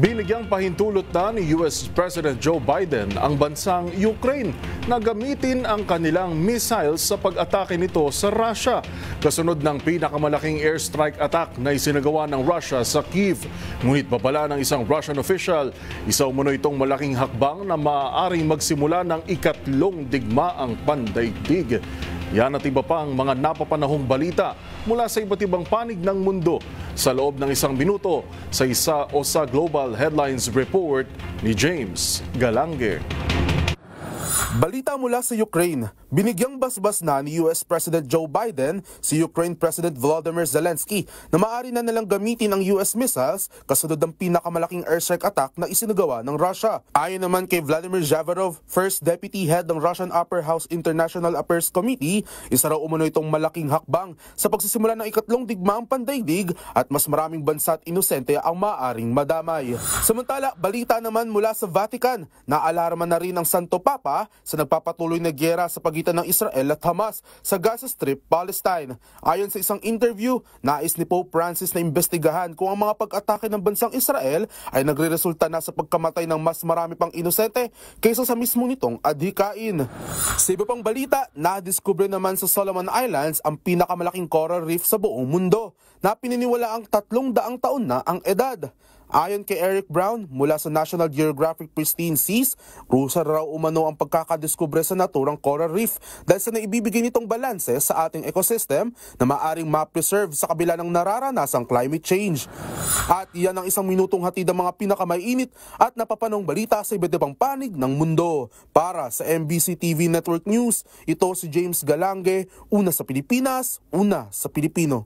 Binigyang pahintulot na ni US President Joe Biden ang bansang Ukraine na gamitin ang kanilang missiles sa pag-atake nito sa Russia kasunod ng pinakamalaking airstrike attack na isinagawa ng Russia sa Kiev. Ngunit babala ng isang Russian official, isa umano itong malaking hakbang na maaaring magsimula ng ikatlong ang pandaigdig. Yan at iba pa ang mga napapanahong balita mula sa iba't ibang panig ng mundo sa loob ng isang minuto sa isa o sa Global Headlines Report ni James Galange. Balita mula sa Ukraine, binigyang basbas na ni US President Joe Biden si Ukraine President Volodymyr Zelensky na maaari na nalang gamitin ang US missiles kasunod ng pinakamalaking airstrike attack na isinagawa ng Russia. Ayon naman kay Vladimir Zhavarov, First Deputy Head ng Russian Upper House International Affairs Committee, isa raw umano itong malaking hakbang sa pagsisimula ng ikatlong digmaang pandaydig at mas maraming bansa at inosente ang maaaring madamay. Samantala, balita naman mula sa Vatican na alarma na rin ang Santo Papa sa nagpapatuloy na gera sa pagitan ng Israel at Hamas sa Gaza Strip, Palestine. Ayon sa isang interview, nais ni Pope Francis na imbestigahan kung ang mga pag-atake ng bansang Israel ay nagreresulta na sa pagkamatay ng mas marami pang inosente kaysa sa mismo nitong adhikain. Sa iba pang balita, nadiskubre naman sa Solomon Islands ang pinakamalaking coral reef sa buong mundo na pininiwala ang tatlong daang taon na ang edad. Ayon kay Eric Brown mula sa National Geographic Pristine Seas, cruiser raw umano ang pagkakadiskubre sa naturang coral reef dahil sa naibibigay nitong balanse sa ating ecosystem na maaring ma-preserve sa kabila ng nararanasang climate change. At iyan ang isang minutong hatid ng mga pinakamainit at napapanong balita sa iba't ibang panig ng mundo. Para sa MBC TV Network News, ito si James Galange, una sa Pilipinas, una sa Pilipino.